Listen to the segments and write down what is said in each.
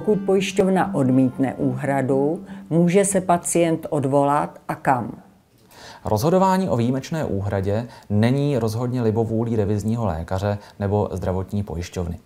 Pokud pojišťovna odmítne úhradu, může se pacient odvolat a kam? Rozhodování o výjimečné úhradě není rozhodně libovůlí revizního lékaře nebo zdravotní pojišťovny.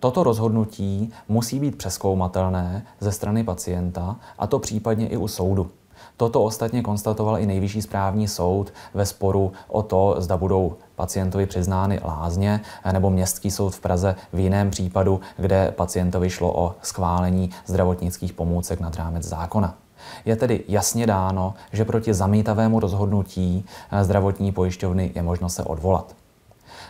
Toto rozhodnutí musí být přeskoumatelné ze strany pacienta a to případně i u soudu. Toto ostatně konstatoval i Nejvyšší správní soud ve sporu o to, zda budou pacientovi přiznány lázně, nebo Městský soud v Praze v jiném případu, kde pacientovi šlo o schválení zdravotnických pomůcek nad rámec zákona. Je tedy jasně dáno, že proti zamítavému rozhodnutí eh, zdravotní pojišťovny je možno se odvolat.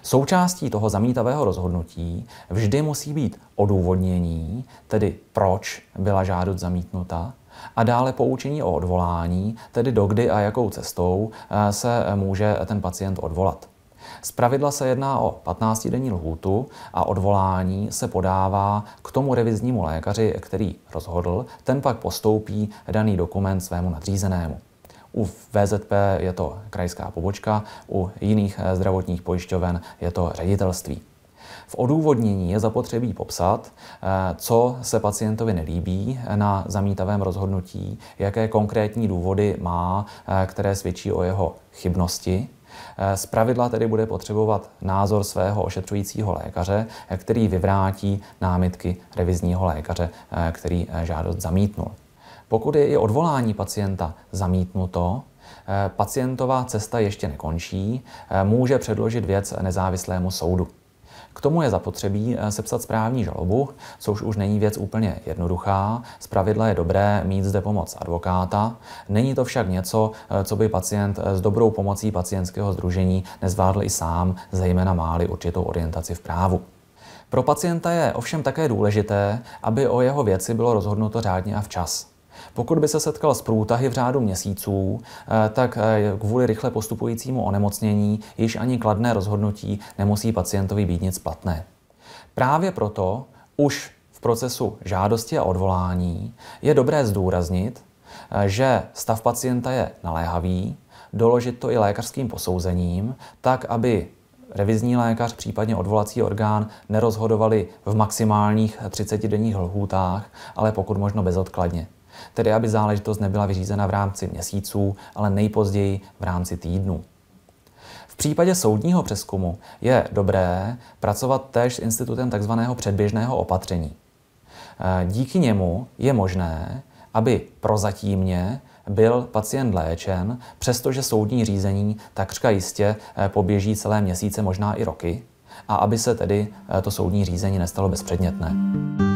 Součástí toho zamítavého rozhodnutí vždy musí být odůvodnění, tedy proč byla žádost zamítnuta, a dále poučení o odvolání, tedy dokdy a jakou cestou eh, se může ten pacient odvolat pravidla se jedná o 15-denní lhůtu a odvolání se podává k tomu reviznímu lékaři, který rozhodl, ten pak postoupí daný dokument svému nadřízenému. U VZP je to krajská pobočka, u jiných eh, zdravotních pojišťoven je to ředitelství. V odůvodnění je zapotřebí popsat, eh, co se pacientovi nelíbí na zamítavém rozhodnutí, jaké konkrétní důvody má, eh, které svědčí o jeho chybnosti Eh, pravidla tedy bude potřebovat názor svého ošetřujícího lékaře, eh, který vyvrátí námitky revizního lékaře, eh, který žádost zamítnul. Pokud je i odvolání pacienta zamítnuto, pacientová cesta ještě nekončí, může předložit věc nezávislému soudu. K tomu je zapotřebí eh, sepsat správní žalobu, což už není věc úplně jednoduchá. Zpravidla je dobré mít zde pomoc advokáta. Není to však něco, eh, co by pacient eh, s dobrou pomocí pacientského združení nezvládl i sám, zejména máli určitou orientaci v právu. Pro pacienta je ovšem také důležité, aby o jeho věci bylo rozhodnuto řádně a včas. Pokud by se setkal s průtahy v řádu měsíců, eh, tak eh, kvůli rychle postupujícímu onemocnění již ani kladné rozhodnutí nemusí pacientovi být nic platné. Právě proto už v procesu žádosti a odvolání je dobré zdůraznit, eh, že stav pacienta je naléhavý, doložit to i lékařským posouzením, tak aby revizní lékař, případně odvolací orgán nerozhodovali v maximálních 30-denních lhůtách, ale pokud možno bezodkladně. Tedy aby záležitost nebyla vyřízena v rámci měsíců, ale nejpozději v rámci týdnu. V případě soudního přeskumu je dobré pracovat též s institutem tzv. předběžného opatření. E, díky němu je možné, aby prozatímně byl pacient léčen, přestože soudní řízení takřka jistě eh, poběží celé měsíce, možná i roky, a aby se tedy eh, to soudní řízení nestalo bezpředmětné.